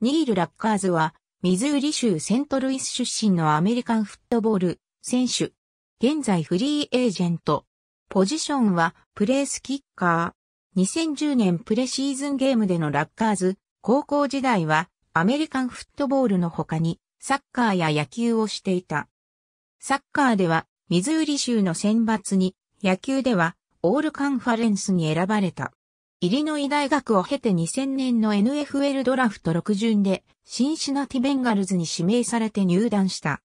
ニール・ラッカーズは、ミズーリ州セントルイス出身のアメリカンフットボール選手。現在フリーエージェント。ポジションはプレースキッカー。2010年プレシーズンゲームでのラッカーズ、高校時代はアメリカンフットボールの他にサッカーや野球をしていた。サッカーではミズーリ州の選抜に、野球ではオールカンファレンスに選ばれた。イリノイ大学を経て2000年の NFL ドラフト6巡で、シンシナティベンガルズに指名されて入団した。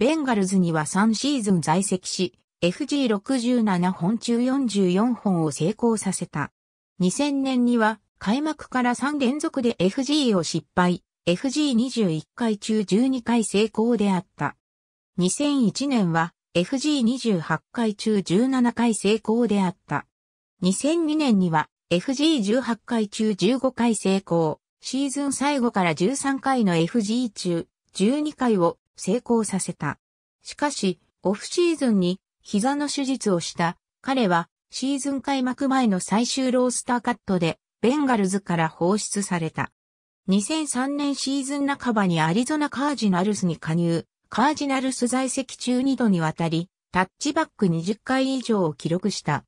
ベンガルズには3シーズン在籍し、FG67 本中44本を成功させた。2000年には、開幕から3連続で FG を失敗、FG21 回中12回成功であった。2001年は、FG28 回中17回成功であった。2002年には FG18 回中15回成功、シーズン最後から13回の FG 中12回を成功させた。しかし、オフシーズンに膝の手術をした彼はシーズン開幕前の最終ロースターカットでベンガルズから放出された。2003年シーズン半ばにアリゾナカージナルスに加入、カージナルス在籍中2度にわたり、タッチバック20回以上を記録した。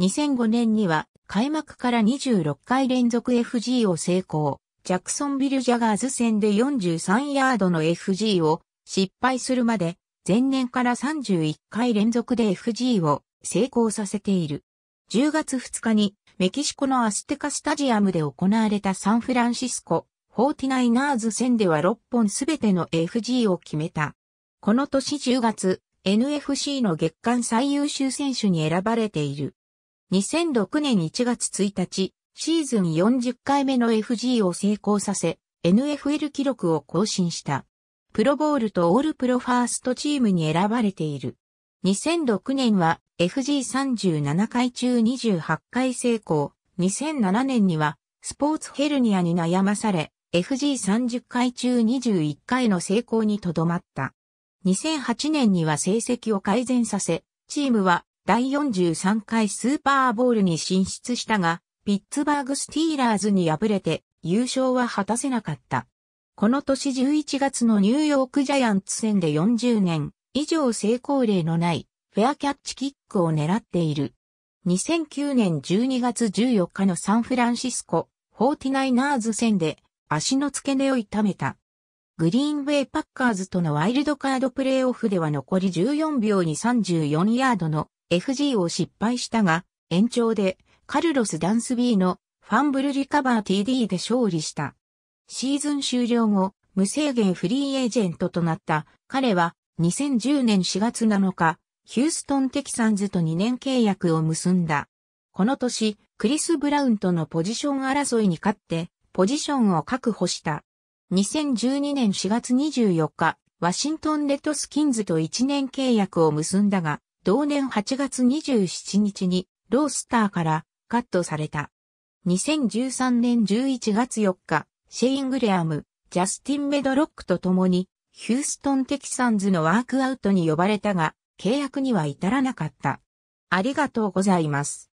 2005年には開幕から26回連続 FG を成功。ジャクソンビル・ジャガーズ戦で43ヤードの FG を失敗するまで、前年から31回連続で FG を成功させている。10月2日にメキシコのアステカスタジアムで行われたサンフランシスコ、フォーティナイナーズ戦では6本すべての FG を決めた。この年10月、NFC の月間最優秀選手に選ばれている。2006年1月1日、シーズン40回目の FG を成功させ、NFL 記録を更新した。プロボールとオールプロファーストチームに選ばれている。2006年は FG37 回中28回成功。2007年にはスポーツヘルニアに悩まされ、FG30 回中21回の成功にとどまった。2008年には成績を改善させ、チームは第43回スーパーボールに進出したが、ピッツバーグスティーラーズに敗れて優勝は果たせなかった。この年11月のニューヨークジャイアンツ戦で40年以上成功例のないフェアキャッチキックを狙っている。2009年12月14日のサンフランシスコフォーティナイナーズ戦で足の付け根を痛めた。グリーンウェイパッカーズとのワイルドカードプレイオフでは残り14秒に34ヤードの FG を失敗したが、延長でカルロス・ダンス B のファンブルリカバー TD で勝利した。シーズン終了後、無制限フリーエージェントとなった彼は2010年4月7日、ヒューストン・テキサンズと2年契約を結んだ。この年、クリス・ブラウンとのポジション争いに勝って、ポジションを確保した。2012年4月24日、ワシントン・レッドスキンズと1年契約を結んだが、同年8月27日にロースターからカットされた。2013年11月4日、シェイン・グレアム、ジャスティン・メドロックと共に、ヒューストン・テキサンズのワークアウトに呼ばれたが、契約には至らなかった。ありがとうございます。